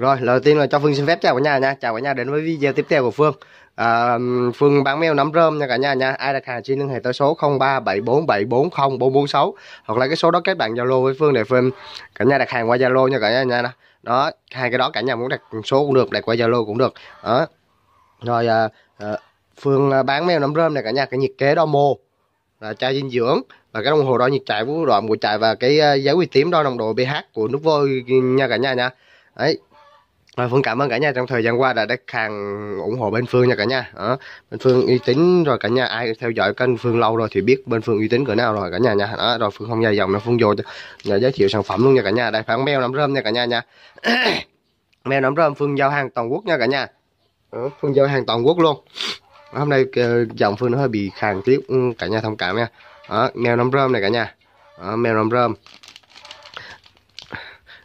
Rồi, lời tiên là cho Phương xin phép chào cả nhà nha. Chào cả nhà đến với video tiếp theo của Phương. À, Phương bán mèo nắm rơm nha cả nhà nha. Ai đặt hàng xin liên hệ tới số 0374740446 hoặc là cái số đó kết bạn Zalo với Phương để Phương cả nhà đặt hàng qua Zalo nha cả nhà nha. Đó, hai cái đó cả nhà muốn đặt số cũng được, đặt qua Zalo cũng được. Đó. Rồi à, à, Phương à, bán mèo nắm rơm này cả nhà cái nhiệt kế đo mô là chai dinh dưỡng và cái đồng hồ đo nhiệt chạy của đoạn của chạy và cái à, giấy quy tím đo nồng độ pH của nước vôi nha cả nhà nha. Đấy, À, Phương cảm ơn cả nhà trong thời gian qua đã đặt hàng ủng hộ bên Phương nha cả nhà à, Bên Phương uy tín rồi cả nhà ai theo dõi kênh Phương lâu rồi thì biết bên Phương uy tín cỡ nào rồi cả nhà nha đó Rồi Phương không dài dòng nữa Phương vô nhà giới thiệu sản phẩm luôn nha cả nhà Đây phản mèo nấm rơm nha cả nhà nha Mèo nấm rơm Phương giao hàng toàn quốc nha cả nhà à, Phương giao hàng toàn quốc luôn Hôm nay dòng ờ, Phương nó hơi bị khàn tiếp ừ, cả nhà thông cảm nha à, Mèo nấm rơm này cả nhà à, Mèo nấm rơm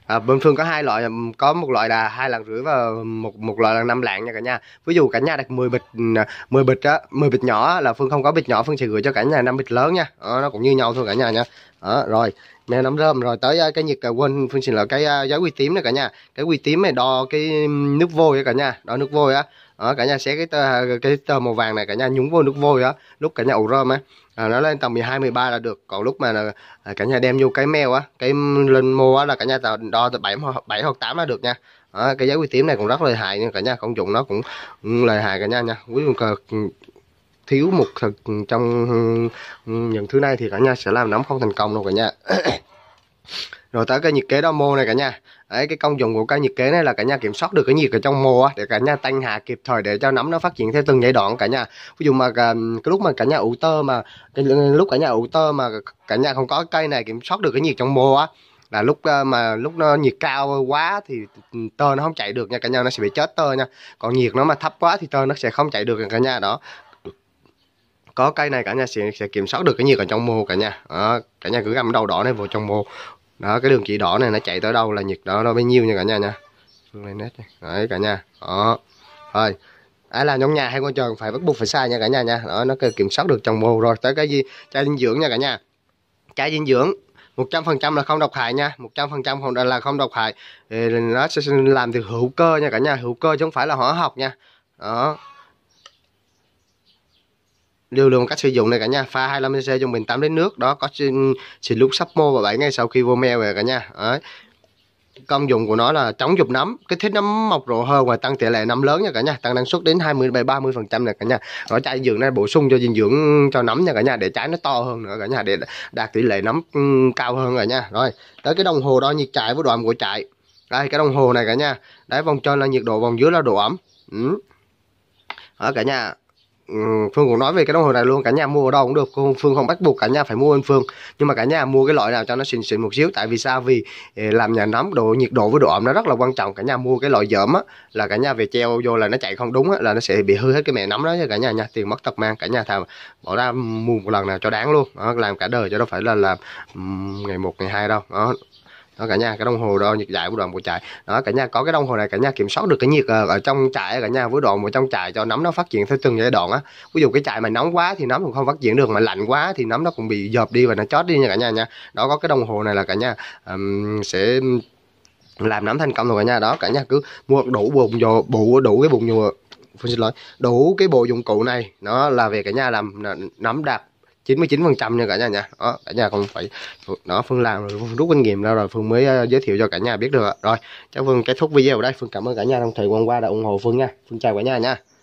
à, bình thường có hai loại có một loại là hai lần rưỡi và một một loại là năm lạng nha cả nhà ví dụ cả nhà đặt 10 bịch 10 à, bịch á 10 bịch nhỏ là phương không có bịch nhỏ phương sẽ gửi cho cả nhà năm bịch lớn nha à, nó cũng như nhau thôi cả nhà nha à, rồi nè nấm rơm rồi tới à, cái nhiệt à, quên phương xin là cái à, giấy quy tím này cả nhà cái quy tím này đo cái nước vôi cả nhà đo nước vôi á đó, cả nhà xé cái tờ, cái tờ màu vàng này cả nhà nhúng vô nước vôi á lúc cả nhà ủ rơm á à, nó lên tầm 12 13 là được còn lúc mà cả nhà đem vô cái mèo á cái lên mua á là cả nhà tờ đo từ 7 7 hoặc 8 là được nha đó, cái giấy quy tím này cũng rất lợi hại nha cả nhà công dụng nó cũng lợi hại cả nhà nha quý thiếu một thật trong ừ, những thứ này thì cả nhà sẽ làm nấm không thành công đâu cả nhà rồi tới cái nhiệt kế đo mô này cả nhà đấy cái công dụng của cái nhiệt kế này là cả nhà kiểm soát được cái nhiệt ở trong mô á để cả nhà tăng hạ kịp thời để cho nấm nó phát triển theo từng giai đoạn cả nhà ví dụ mà cái lúc mà cả nhà ủ tơ mà cái lúc cả nhà ủ tơ mà cả nhà không có cây này kiểm soát được cái nhiệt trong mô á là lúc ờ, mà lúc nó nhiệt cao quá thì tơ nó không chạy được nha cả nhà nó sẽ bị chết tơ nha còn nhiệt nó mà thấp quá thì tơ nó sẽ không chạy được cả nhà đó có cây này cả nhà sẽ, sẽ kiểm soát được cái nhiệt ở trong mô cả nhà đó, cả nhà cứ găm đầu đỏ này vào trong mô đó cái đường chỉ đỏ này nó chạy tới đâu là nhiệt đó nó bao nhiêu nha cả nhà nha lên nét đấy cả nhà đó thôi, ai làm trong nhà hay con tròn phải bắt buộc phải sai nha cả nhà nha đó nó kiểm soát được trong mô rồi tới cái gì chai dinh dưỡng nha cả nhà chai dinh dưỡng 100% là không độc hại nha 100% không là không độc hại nó sẽ làm từ hữu cơ nha cả nhà hữu cơ chứ không phải là hóa học nha đó liều lượng cách sử dụng này cả nhà pha 25cc cho mình 8 lít nước đó có xịt lúc sắp mô và 7 ngày sau khi vô meo về cả nhà Đấy. công dụng của nó là chống dục nấm cái thích nấm mọc rộ hơn và tăng tỷ lệ nấm lớn nha cả nhà tăng năng suất đến 27 30 phần trăm này cả nhà nó chai dưỡng này bổ sung cho dinh dưỡng cho nấm nha cả nhà để trái nó to hơn nữa cả nhà để đạt tỷ lệ nấm ừ, cao hơn cả nha rồi tới cái đồng hồ đo nhiệt chạy với đoạn của chạy đây cái đồng hồ này cả nhà đấy vòng trên là nhiệt độ vòng dưới là độ ẩm ừ. ở cả nhà Ừ, Phương cũng nói về cái đồng hồ này luôn cả nhà mua ở đâu cũng được không Phương không bắt buộc cả nhà phải mua bên Phương nhưng mà cả nhà mua cái loại nào cho nó xịn xịn một xíu tại vì sao vì ờ, làm nhà nóng độ nhiệt độ với độ ẩm nó rất là quan trọng cả nhà mua cái loại dởm á là cả nhà về treo vô là nó chạy không đúng á là nó sẽ bị hư hết cái mẹ nấm đó nha cả nhà nha tiền mất tật mang cả nhà thà bỏ ra mua một lần nào cho đáng luôn đó, làm cả đời cho đâu phải là làm ngày một ngày hai đâu đó đó cả nhà cái đồng hồ đo nhiệt giải của đoàn bộ trại đó cả nhà có cái đồng hồ này cả nhà kiểm soát được cái nhiệt ở trong trại cả nhà với đoạn một trong trại cho nấm nó phát triển theo từng giai đoạn á ví dụ cái trại mà nóng quá thì nấm cũng không phát triển được mà lạnh quá thì nấm nó cũng bị dợp đi và nó chót đi nha cả nhà nha đó có cái đồng hồ này là cả nhà um, sẽ làm nấm thành công rồi cả nhà đó cả nhà cứ mua đủ bụng dồ bụ đủ cái bụng nhựa xin lỗi đủ cái bộ dụng cụ này nó là về cả nhà làm nấm đạt 99% nha cả nhà nha đó cả nhà không phải nó phương làm rồi phương rút kinh nghiệm ra rồi phương mới ờ, giới thiệu cho cả nhà biết được rồi chắc phương kết thúc video ở đây phương cảm ơn cả nhà trong thời gian qua đã ủng hộ phương nha phương chào cả nhà nha